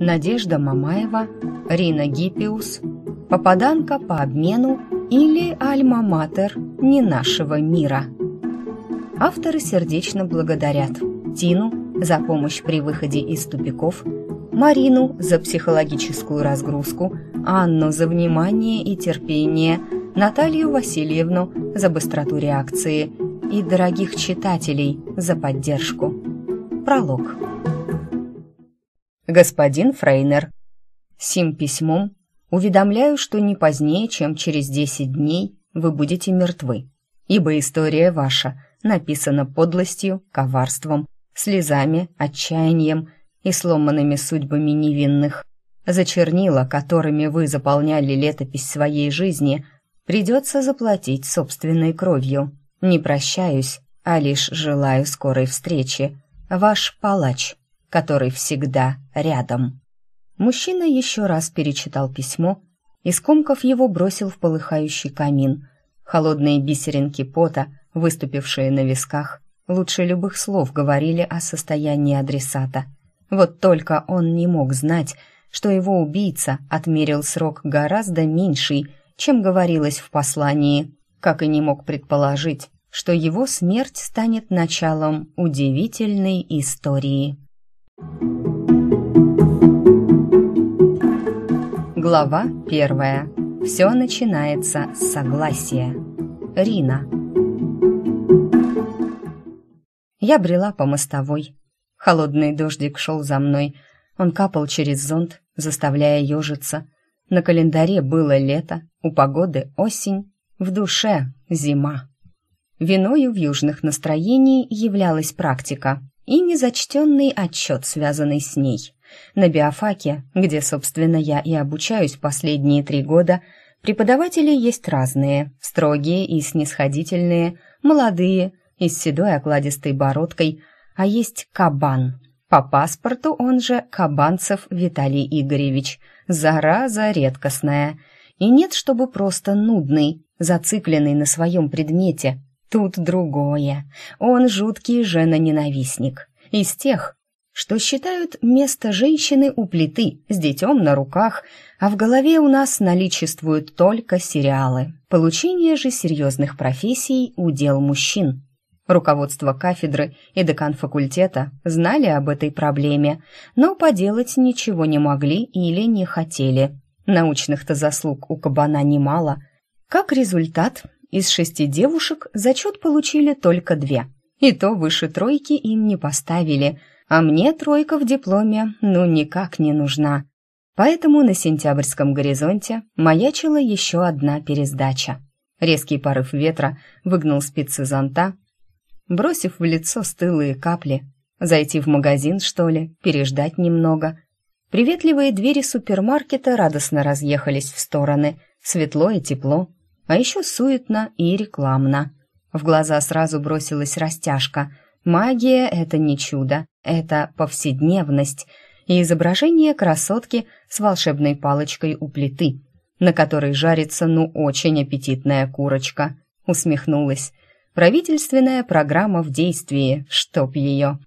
Надежда Мамаева, Рина Гиппиус, попаданка по обмену или альма-матер не нашего мира. Авторы сердечно благодарят Тину за помощь при выходе из тупиков, Марину за психологическую разгрузку, Анну за внимание и терпение, Наталью Васильевну за быстроту реакции и дорогих читателей за поддержку. Пролог господин Фрейнер. Сим письмом уведомляю, что не позднее, чем через десять дней вы будете мертвы, ибо история ваша написана подлостью, коварством, слезами, отчаянием и сломанными судьбами невинных. За чернила, которыми вы заполняли летопись своей жизни, придется заплатить собственной кровью. Не прощаюсь, а лишь желаю скорой встречи. Ваш палач который всегда рядом. Мужчина еще раз перечитал письмо и, скомков его, бросил в полыхающий камин. Холодные бисеринки пота, выступившие на висках, лучше любых слов говорили о состоянии адресата. Вот только он не мог знать, что его убийца отмерил срок гораздо меньший, чем говорилось в послании, как и не мог предположить, что его смерть станет началом удивительной истории. Глава первая. Все начинается с согласия. Рина. Я брела по мостовой. Холодный дождик шел за мной. Он капал через зонт, заставляя ежиться. На календаре было лето, у погоды осень, в душе зима. Виною в южных настроений являлась практика и незачтенный отчет, связанный с ней. На биофаке, где, собственно, я и обучаюсь последние три года, преподаватели есть разные, строгие и снисходительные, молодые, и с седой окладистой бородкой, а есть кабан. По паспорту он же Кабанцев Виталий Игоревич, зараза редкостная. И нет, чтобы просто нудный, зацикленный на своем предмете – Тут другое. Он жуткий жена-ненавистник. Из тех, что считают место женщины у плиты с детем на руках, а в голове у нас наличествуют только сериалы. Получение же серьезных профессий – удел мужчин. Руководство кафедры и декан факультета знали об этой проблеме, но поделать ничего не могли или не хотели. Научных-то заслуг у кабана немало. Как результат, из шести девушек зачет получили только две. И то выше тройки им не поставили, а мне тройка в дипломе ну никак не нужна. Поэтому на сентябрьском горизонте маячила еще одна пересдача. Резкий порыв ветра выгнал спицы зонта, бросив в лицо стылые капли. Зайти в магазин, что ли, переждать немного. Приветливые двери супермаркета радостно разъехались в стороны, светло и тепло а еще суетно и рекламно. В глаза сразу бросилась растяжка. Магия — это не чудо, это повседневность и изображение красотки с волшебной палочкой у плиты, на которой жарится ну очень аппетитная курочка. Усмехнулась. Правительственная программа в действии, чтоб ее.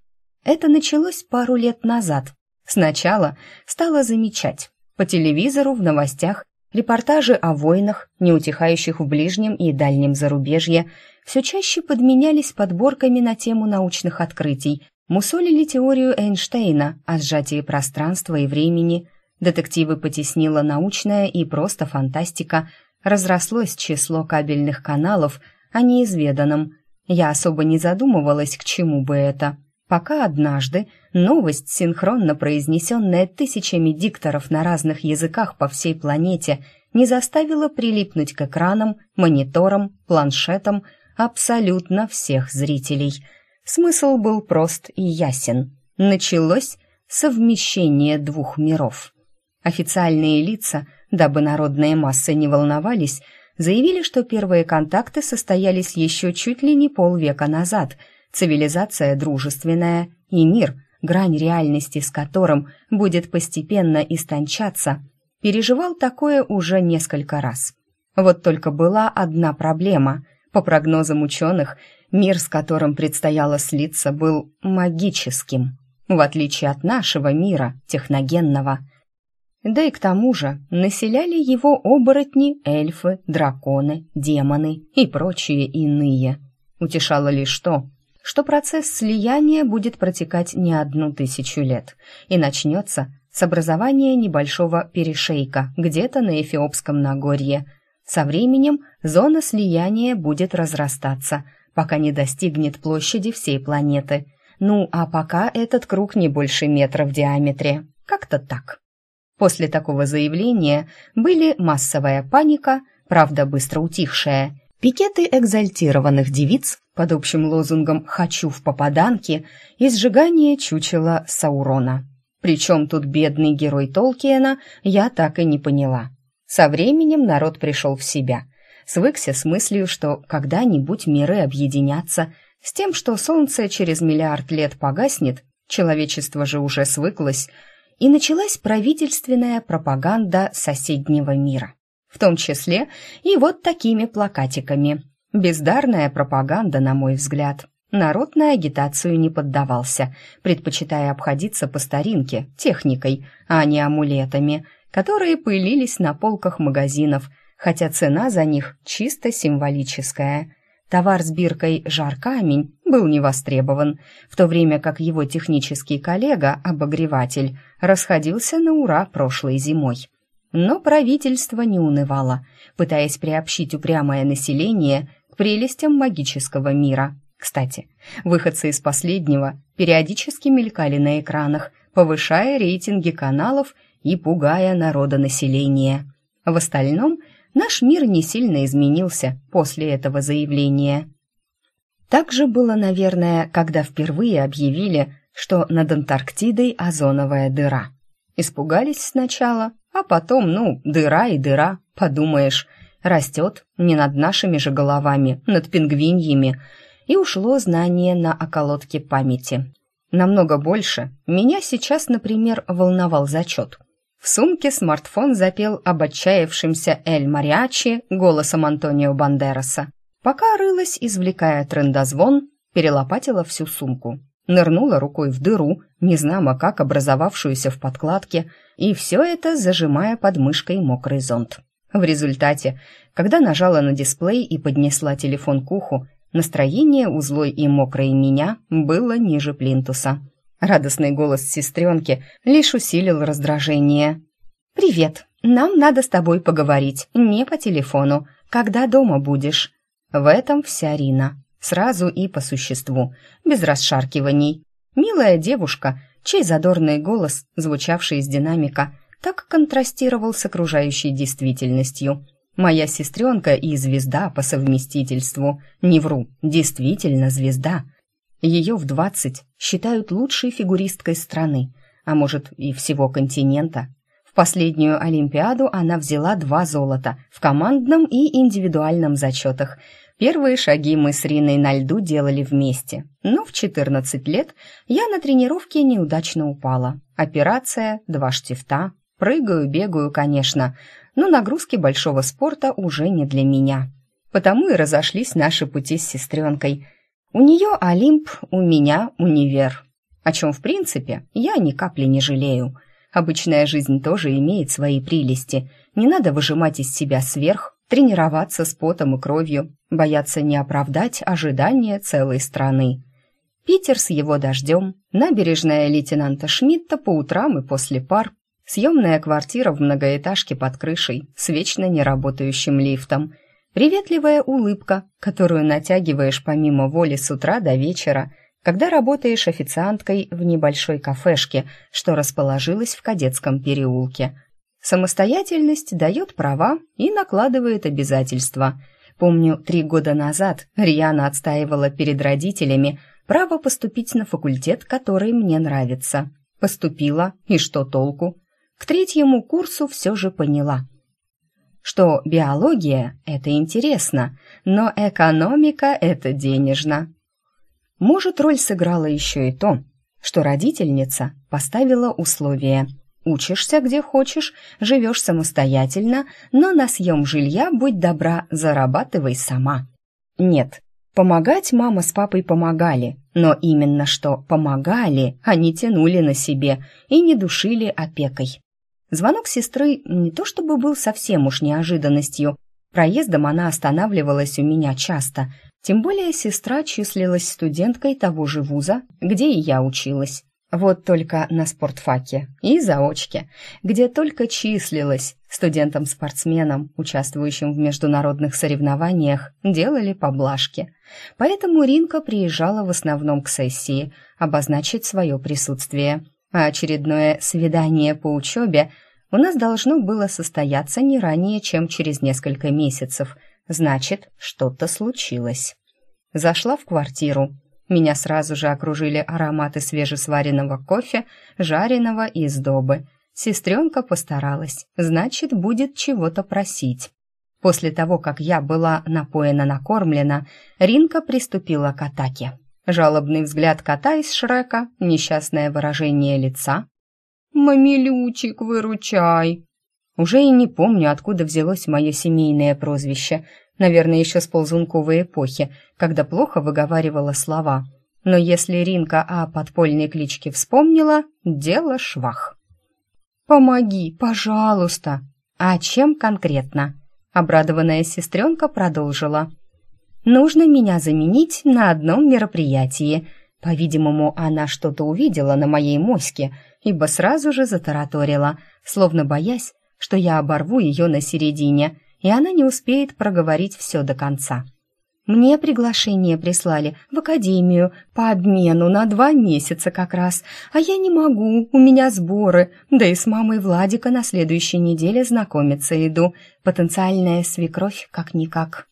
Это началось пару лет назад. Сначала стала замечать. По телевизору в новостях Репортажи о войнах, неутихающих в ближнем и дальнем зарубежье, все чаще подменялись подборками на тему научных открытий, мусолили теорию Эйнштейна о сжатии пространства и времени, детективы потеснила научная и просто фантастика, разрослось число кабельных каналов о неизведанном. Я особо не задумывалась, к чему бы это – Пока однажды новость, синхронно произнесенная тысячами дикторов на разных языках по всей планете, не заставила прилипнуть к экранам, мониторам, планшетам абсолютно всех зрителей. Смысл был прост и ясен. Началось совмещение двух миров. Официальные лица, дабы народные массы не волновались, заявили, что первые контакты состоялись еще чуть ли не полвека назад – Цивилизация дружественная и мир, грань реальности с которым будет постепенно истончаться, переживал такое уже несколько раз. Вот только была одна проблема. По прогнозам ученых, мир, с которым предстояло слиться, был магическим, в отличие от нашего мира, техногенного. Да и к тому же населяли его оборотни, эльфы, драконы, демоны и прочие иные. Утешало лишь то, что процесс слияния будет протекать не одну тысячу лет и начнется с образования небольшого перешейка где-то на Эфиопском Нагорье. Со временем зона слияния будет разрастаться, пока не достигнет площади всей планеты. Ну, а пока этот круг не больше метра в диаметре. Как-то так. После такого заявления были массовая паника, правда быстро утихшая, пикеты экзальтированных девиц под общим лозунгом «Хочу в попаданке» и сжигание чучела Саурона. Причем тут бедный герой Толкиена, я так и не поняла. Со временем народ пришел в себя. Свыкся с мыслью, что когда-нибудь миры объединятся, с тем, что солнце через миллиард лет погаснет, человечество же уже свыклось, и началась правительственная пропаганда соседнего мира. В том числе и вот такими плакатиками – Бездарная пропаганда, на мой взгляд. Народ на агитацию не поддавался, предпочитая обходиться по старинке, техникой, а не амулетами, которые пылились на полках магазинов, хотя цена за них чисто символическая. Товар с биркой «Жар камень» был не востребован, в то время как его технический коллега, обогреватель, расходился на ура прошлой зимой. Но правительство не унывало, пытаясь приобщить упрямое население к прелестям магического мира. Кстати, выходцы из последнего периодически мелькали на экранах, повышая рейтинги каналов и пугая народонаселение. В остальном наш мир не сильно изменился после этого заявления. Так же было, наверное, когда впервые объявили, что над Антарктидой озоновая дыра. Испугались сначала, а потом, ну, дыра и дыра, подумаешь – Растет не над нашими же головами, над пингвиньями. И ушло знание на околотке памяти. Намного больше меня сейчас, например, волновал зачет. В сумке смартфон запел об отчаявшемся Эль Мариачи голосом Антонио Бандераса. Пока рылась, извлекая трендозвон, перелопатила всю сумку. Нырнула рукой в дыру, незнамо как образовавшуюся в подкладке, и все это зажимая под мышкой мокрый зонт. В результате, когда нажала на дисплей и поднесла телефон к уху, настроение у злой и мокрой меня было ниже плинтуса. Радостный голос сестренки лишь усилил раздражение. «Привет, нам надо с тобой поговорить, не по телефону. Когда дома будешь?» В этом вся Рина. Сразу и по существу, без расшаркиваний. Милая девушка, чей задорный голос, звучавший из динамика, так контрастировал с окружающей действительностью. Моя сестренка и звезда по совместительству. Не вру, действительно звезда. Ее в двадцать считают лучшей фигуристкой страны, а может и всего континента. В последнюю Олимпиаду она взяла два золота в командном и индивидуальном зачетах – Первые шаги мы с Риной на льду делали вместе, но в четырнадцать лет я на тренировке неудачно упала. Операция, два штифта, Прыгаю, бегаю, конечно, но нагрузки большого спорта уже не для меня. Потому и разошлись наши пути с сестренкой. У нее Олимп, у меня универ. О чем, в принципе, я ни капли не жалею. Обычная жизнь тоже имеет свои прелести. Не надо выжимать из себя сверх, тренироваться с потом и кровью, бояться не оправдать ожидания целой страны. Питер с его дождем, набережная лейтенанта Шмидта по утрам и после пар, Съемная квартира в многоэтажке под крышей с вечно неработающим лифтом. Приветливая улыбка, которую натягиваешь помимо воли с утра до вечера, когда работаешь официанткой в небольшой кафешке, что расположилась в кадетском переулке. Самостоятельность дает права и накладывает обязательства. Помню, три года назад Риана отстаивала перед родителями право поступить на факультет, который мне нравится. Поступила, и что толку? к третьему курсу все же поняла, что биология – это интересно, но экономика – это денежно. Может, роль сыграла еще и то, что родительница поставила условие – Учишься где хочешь, живешь самостоятельно, но на съем жилья, будь добра, зарабатывай сама. Нет, помогать мама с папой помогали, но именно что помогали, они а тянули на себе и не душили опекой. Звонок сестры не то чтобы был совсем уж неожиданностью. Проездом она останавливалась у меня часто. Тем более сестра числилась студенткой того же вуза, где и я училась. Вот только на спортфаке и заочке, где только числилась студентом-спортсменом, участвующим в международных соревнованиях, делали поблажки. Поэтому Ринка приезжала в основном к сессии, обозначить свое присутствие. А очередное свидание по учебе у нас должно было состояться не ранее, чем через несколько месяцев. Значит, что-то случилось. Зашла в квартиру. Меня сразу же окружили ароматы свежесваренного кофе, жареного и сдобы. Сестренка постаралась, значит, будет чего-то просить. После того, как я была напоена-накормлена, Ринка приступила к атаке. Жалобный взгляд кота из Шрека, несчастное выражение лица, «Мамилючик, выручай!» Уже и не помню, откуда взялось мое семейное прозвище. Наверное, еще с ползунковой эпохи, когда плохо выговаривала слова. Но если Ринка о подпольной кличке вспомнила, дело швах. «Помоги, пожалуйста!» «А чем конкретно?» Обрадованная сестренка продолжила. «Нужно меня заменить на одном мероприятии», по-видимому, она что-то увидела на моей моське, ибо сразу же затараторила, словно боясь, что я оборву ее на середине, и она не успеет проговорить все до конца. Мне приглашение прислали в академию по обмену на два месяца как раз, а я не могу, у меня сборы, да и с мамой Владика на следующей неделе знакомиться иду, потенциальная свекровь как-никак.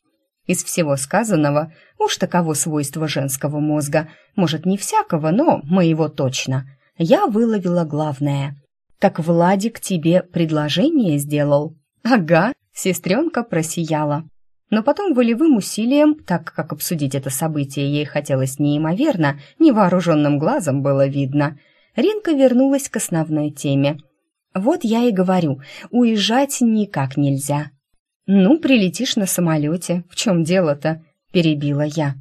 Из всего сказанного, уж таково свойство женского мозга, может, не всякого, но моего точно, я выловила главное. Так Владик тебе предложение сделал? Ага, сестренка просияла. Но потом волевым усилием, так как обсудить это событие ей хотелось неимоверно, невооруженным глазом было видно, Ринка вернулась к основной теме. «Вот я и говорю, уезжать никак нельзя. «Ну, прилетишь на самолете, в чем дело-то?» – перебила я.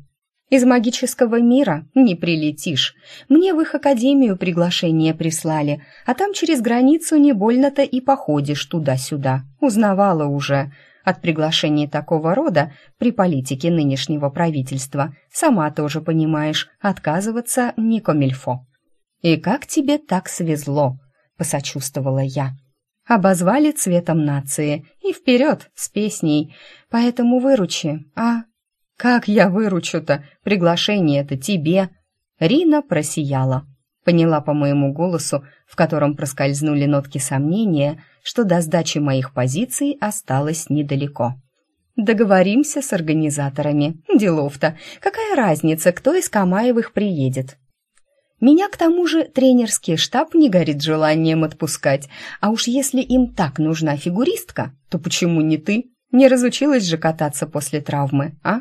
«Из магического мира не прилетишь. Мне в их академию приглашение прислали, а там через границу не больно-то и походишь туда-сюда. Узнавала уже. От приглашений такого рода при политике нынешнего правительства, сама тоже понимаешь, отказываться не комильфо». «И как тебе так свезло?» – посочувствовала я обозвали цветом нации. И вперед, с песней. Поэтому выручи, а? Как я выручу-то? Приглашение-то тебе. Рина просияла. Поняла по моему голосу, в котором проскользнули нотки сомнения, что до сдачи моих позиций осталось недалеко. Договоримся с организаторами. Делов-то. Какая разница, кто из Камаевых приедет? Меня, к тому же, тренерский штаб не горит желанием отпускать. А уж если им так нужна фигуристка, то почему не ты? Не разучилась же кататься после травмы, а?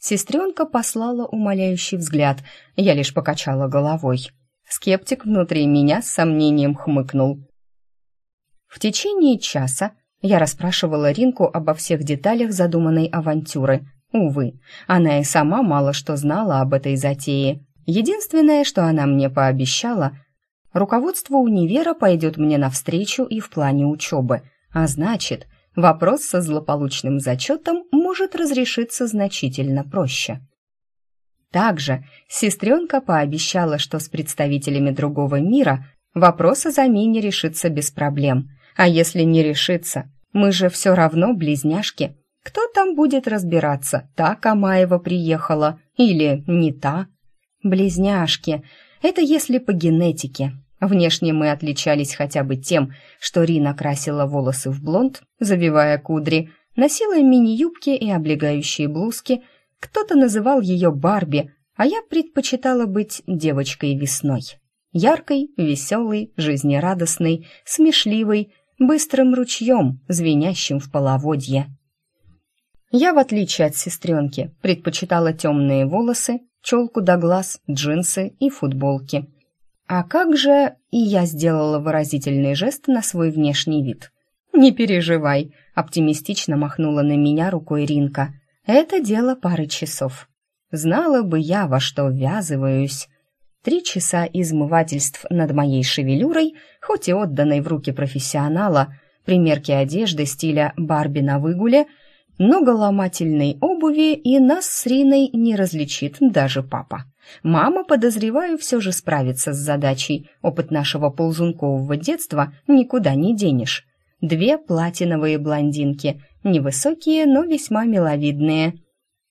Сестренка послала умоляющий взгляд. Я лишь покачала головой. Скептик внутри меня с сомнением хмыкнул. В течение часа я расспрашивала Ринку обо всех деталях задуманной авантюры. Увы, она и сама мало что знала об этой затее. Единственное, что она мне пообещала, руководство универа пойдет мне навстречу и в плане учебы, а значит, вопрос со злополучным зачетом может разрешиться значительно проще. Также сестренка пообещала, что с представителями другого мира вопрос о замене решится без проблем, а если не решится, мы же все равно близняшки. Кто там будет разбираться, та Камаева приехала или не та? Близняшки. Это если по генетике. Внешне мы отличались хотя бы тем, что Рина красила волосы в блонд, завивая кудри, носила мини-юбки и облегающие блузки. Кто-то называл ее Барби, а я предпочитала быть девочкой весной. Яркой, веселой, жизнерадостной, смешливой, быстрым ручьем, звенящим в половодье. Я, в отличие от сестренки, предпочитала темные волосы челку до глаз, джинсы и футболки. А как же... И я сделала выразительный жест на свой внешний вид. «Не переживай», — оптимистично махнула на меня рукой Ринка. «Это дело пары часов. Знала бы я, во что ввязываюсь». Три часа измывательств над моей шевелюрой, хоть и отданной в руки профессионала, примерки одежды стиля «Барби на выгуле», много ломательной обуви, и нас с Риной не различит даже папа. Мама, подозреваю, все же справится с задачей. Опыт нашего ползункового детства никуда не денешь. Две платиновые блондинки, невысокие, но весьма миловидные.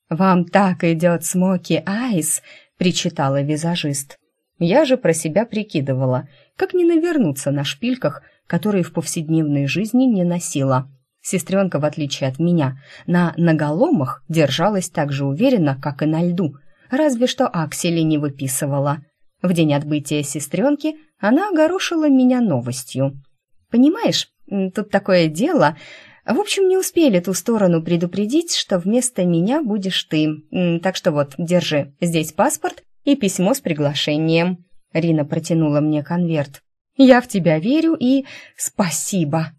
«Вам так идет смоки айс!» — причитала визажист. Я же про себя прикидывала, как не навернуться на шпильках, которые в повседневной жизни не носила — Сестренка, в отличие от меня, на наголомах держалась так же уверенно, как и на льду, разве что аксели не выписывала. В день отбытия сестренки она огорошила меня новостью. «Понимаешь, тут такое дело. В общем, не успели ту сторону предупредить, что вместо меня будешь ты. Так что вот, держи, здесь паспорт и письмо с приглашением». Рина протянула мне конверт. «Я в тебя верю и спасибо!»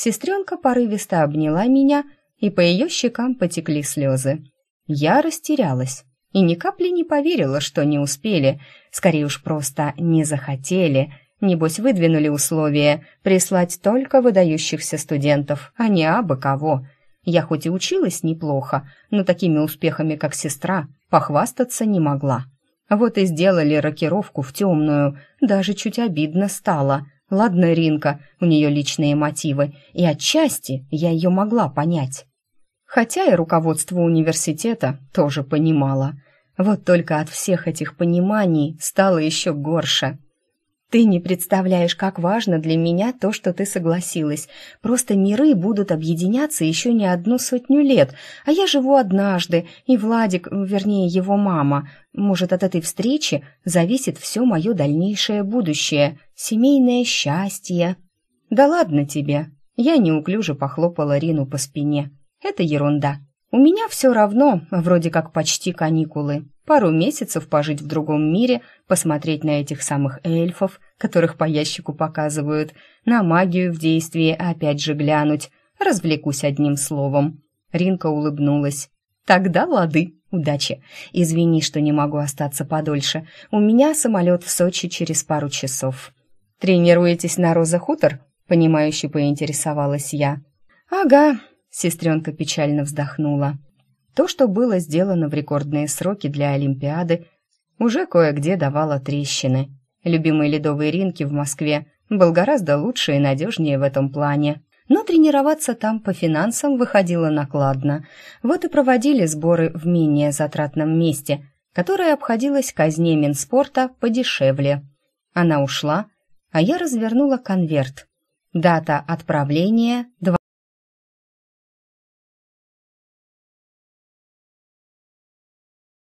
Сестренка порывисто обняла меня, и по ее щекам потекли слезы. Я растерялась и ни капли не поверила, что не успели, скорее уж просто не захотели. Небось, выдвинули условия: прислать только выдающихся студентов, а не абы кого. Я хоть и училась неплохо, но такими успехами, как сестра, похвастаться не могла. Вот и сделали рокировку в темную, даже чуть обидно стало — Ладно, Ринка, у нее личные мотивы, и отчасти я ее могла понять. Хотя и руководство университета тоже понимало. Вот только от всех этих пониманий стало еще горше. Ты не представляешь, как важно для меня то, что ты согласилась. Просто миры будут объединяться еще не одну сотню лет, а я живу однажды, и Владик, вернее, его мама, может, от этой встречи зависит все мое дальнейшее будущее, семейное счастье. Да ладно тебе. Я неуклюже похлопала Рину по спине. Это ерунда. У меня все равно, вроде как почти каникулы. Пару месяцев пожить в другом мире, посмотреть на этих самых эльфов, которых по ящику показывают, на магию в действии опять же глянуть. Развлекусь одним словом. Ринка улыбнулась. Тогда лады. Удачи. Извини, что не могу остаться подольше. У меня самолет в Сочи через пару часов. Тренируетесь на Роза Хутор? Понимающе поинтересовалась я. Ага, сестренка печально вздохнула. То, что было сделано в рекордные сроки для Олимпиады, уже кое-где давало трещины. Любимые ледовые ринки в Москве был гораздо лучше и надежнее в этом плане. Но тренироваться там по финансам выходило накладно. Вот и проводили сборы в менее затратном месте, которое обходилось казне Минспорта подешевле. Она ушла, а я развернула конверт. Дата отправления –